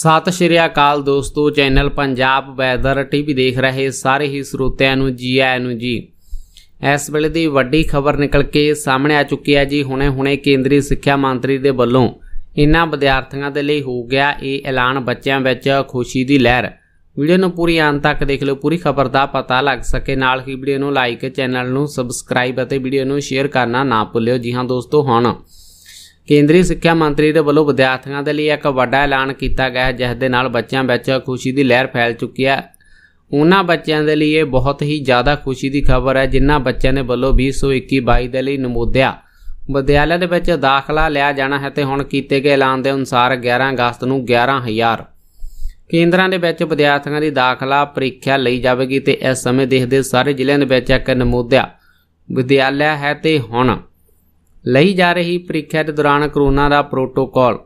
ਸਤਿ ਸ਼੍ਰੀ ਅਕਾਲ ਦੋਸਤੋ channel Punjab weather TV ਦੇਖ ਰਹੇ ਸਾਰੇ ਹੀ ਸਰੋਤਿਆਂ ਨੂੰ ਜੀ ਆਇਆਂ ਨੂੰ ਜੀ ਇਸ ਵੇਲੇ ਦੀ ਵੱਡੀ ਖਬਰ ਨਿਕਲ ਕੇ ਸਾਹਮਣੇ ਆ ਚੁੱਕੀ ਹੈ ਜੀ ਹੁਣੇ-ਹੁਣੇ ਕੇਂਦਰੀ ਸਿੱਖਿਆ ਮੰਤਰੀ ਦੇ ਵੱਲੋਂ ਇਨ੍ਹਾਂ ਵਿਦਿਆਰਥੀਆਂ ਦੇ ਲਈ ਹੋ ਗਿਆ ਇਹ ਐਲਾਨ ਬੱਚਿਆਂ ਵਿੱਚ ਖੁਸ਼ੀ ਦੀ ਲਹਿਰ ਵੀਡੀਓ ਨੂੰ ਪੂਰੀ ਅੰਤ ਤੱਕ ਦੇਖ ਲਓ ਪੂਰੀ ਖਬਰ ਦਾ ਪਤਾ ਲੱਗ ਸਕੇ ਨਾਲ ਹੀ ਵੀਡੀਓ ਨੂੰ ਲਾਈਕ ਚੈਨਲ ਨੂੰ ਸਬਸਕ੍ਰਾਈਬ ਅਤੇ ਵੀਡੀਓ ਨੂੰ ਸ਼ੇਅਰ ਕਰਨਾ ਨਾ ਭੁੱਲਿਓ ਜੀ ਹਾਂ ਦੋਸਤੋ ਹੁਣ ਕੇਂਦਰੀ ਸਿੱਖਿਆ ਮੰਤਰੀ ਦੇ ਵੱਲੋਂ ਵਿਦਿਆਰਥੀਆਂ ਦੇ ਲਈ ਇੱਕ ਵੱਡਾ ਐਲਾਨ ਕੀਤਾ ਗਿਆ ਜਿਸ ਦੇ ਨਾਲ ਬੱਚਿਆਂ ਵਿੱਚ ਖੁਸ਼ੀ ਦੀ ਲਹਿਰ ਫੈਲ ਚੁੱਕੀ ਹੈ ਉਹਨਾਂ ਬੱਚਿਆਂ ਦੇ ਲਈ ਇਹ ਬਹੁਤ ਹੀ ਜ਼ਿਆਦਾ ਖੁਸ਼ੀ ਦੀ ਖਬਰ ਹੈ ਜਿਨ੍ਹਾਂ ਬੱਚਿਆਂ ਨੇ ਵੱਲੋਂ 2021-22 ਦੇ ਲਈ ਨਮੋਦਿਆ ਵਿਦਿਆਲਿਆਂ ਦੇ ਵਿੱਚ ਦਾਖਲਾ ਲਿਆ ਜਾਣਾ ਹੈ ਤੇ ਹੁਣ ਕੀਤੇ ਗਏ ਐਲਾਨ ਦੇ ਅਨੁਸਾਰ 11 ਅਗਸਤ ਨੂੰ 11000 ਕੇਂਦਰਾਂ ਦੇ ਵਿੱਚ ਵਿਦਿਆਰਥੀਆਂ ਦੀ ਦਾਖਲਾ ਪ੍ਰੀਖਿਆ ਲਈ ਜਾਵੇਗੀ ਤੇ ਇਸ ਸਮੇਂ ਦੇਖਦੇ ਸਾਰੇ ਜ਼ਿਲ੍ਹਿਆਂ ਦੇ ਵਿੱਚ ਇੱਕ ਨਮੋਦਿਆ ਵਿਦਿਆਲਿਆ ਹੈ ਤੇ ਹੁਣ ਲਈ ਜਾ ਰਹੀ ਪ੍ਰੀਖਿਆ ਦੇ ਦੌਰਾਨ ਕਰੋਨਾ ਦਾ ਪ੍ਰੋਟੋਕਾਲ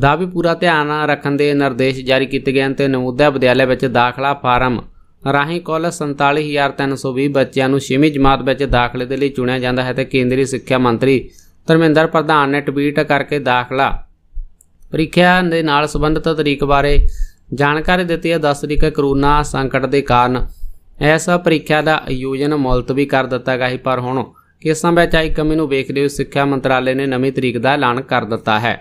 ਦਾ ਵੀ ਪੂਰਾ ਧਿਆਨ ਰੱਖਣ ਦੇ ਨਿਰਦੇਸ਼ ਜਾਰੀ ਕੀਤੇ ਗਏ ਹਨ ਤੇ ਨਵੋਦਿਆ ਵਿਦਿਆਲੇ ਵਿੱਚ ਦਾਖਲਾ ਫਾਰਮ ਰਾਹੀਂ ਕੁੱਲ 47320 ਬੱਚਿਆਂ ਨੂੰ 6ਵੀਂ ਜਮਾਤ ਵਿੱਚ ਦਾਖਲੇ ਦੇ ਲਈ ਚੁਣਿਆ ਜਾਂਦਾ ਹੈ ਤੇ ਕੇਂਦਰੀ ਸਿੱਖਿਆ ਮੰਤਰੀ ਧਰਮਿੰਦਰ ਪ੍ਰਧਾਨ ਨੇ ਟਵੀਟ ਕਰਕੇ ਦਾਖਲਾ ਪ੍ਰੀਖਿਆ ਦੇ ਨਾਲ ਸੰਬੰਧਿਤ ਤਰੀਕ ਬਾਰੇ ਜਾਣਕਾਰੀ ਦਿੱਤੀ ਹੈ 10 ਤਰੀਕ ਕਰੋਨਾ ਸੰਕਟ ਦੇ ਕਾਰਨ ਐਸਾ ਪ੍ਰੀਖਿਆ ਦਾ ਆਯੋਜਨ ਮੁਲਤਵੀ ਕਰ ਦਿੱਤਾ ਗਿਆ ਸੀ ਪਰ ਹੁਣ ਇਸ ਆਈ ਕਮੀ ਨੂੰ ਵੇਖਦੇ ਹੋਏ ਸਿੱਖਿਆ ਮੰਤਰਾਲੇ ਨੇ ਨਵੀਂ ਤਰੀਕ ਦਾ ਐਲਾਨ ਕਰ ਦਿੱਤਾ ਹੈ